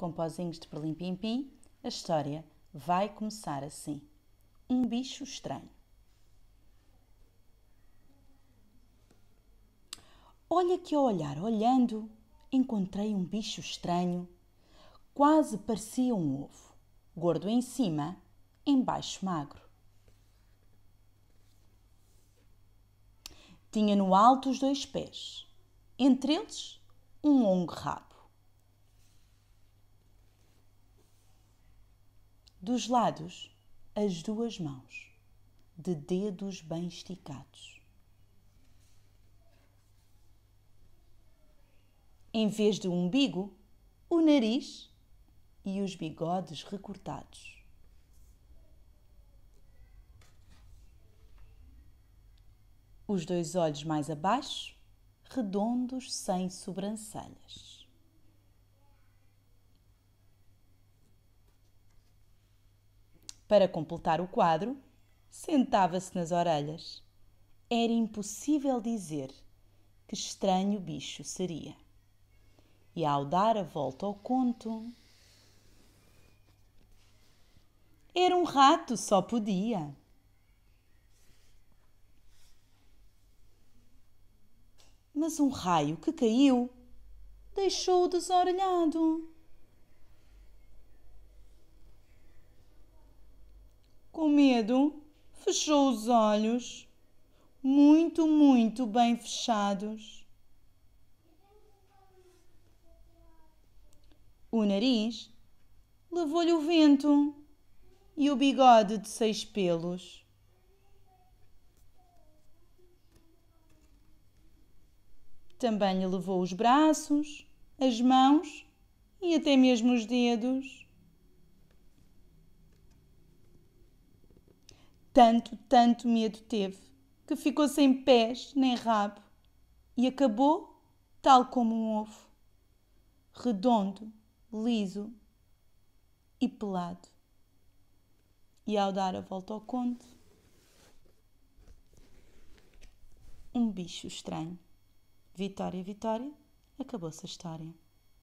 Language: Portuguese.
com pozinhos de perlim-pim-pim, a história vai começar assim. Um bicho estranho. Olha que ao olhar olhando, encontrei um bicho estranho. Quase parecia um ovo, gordo em cima, embaixo magro. Tinha no alto os dois pés, entre eles um longo rabo Dos lados, as duas mãos, de dedos bem esticados. Em vez do umbigo, o nariz e os bigodes recortados. Os dois olhos mais abaixo, redondos sem sobrancelhas. Para completar o quadro, sentava-se nas orelhas. Era impossível dizer que estranho bicho seria. E ao dar a volta ao conto. Era um rato, só podia. Mas um raio que caiu deixou-o desorelhado. Com medo, fechou os olhos, muito, muito bem fechados. O nariz levou-lhe o vento e o bigode de seis pelos. Também lhe levou os braços, as mãos e até mesmo os dedos. Tanto, tanto medo teve que ficou sem pés nem rabo e acabou tal como um ovo, redondo, liso e pelado. E ao dar a volta ao conde, um bicho estranho. Vitória, Vitória, acabou-se a história.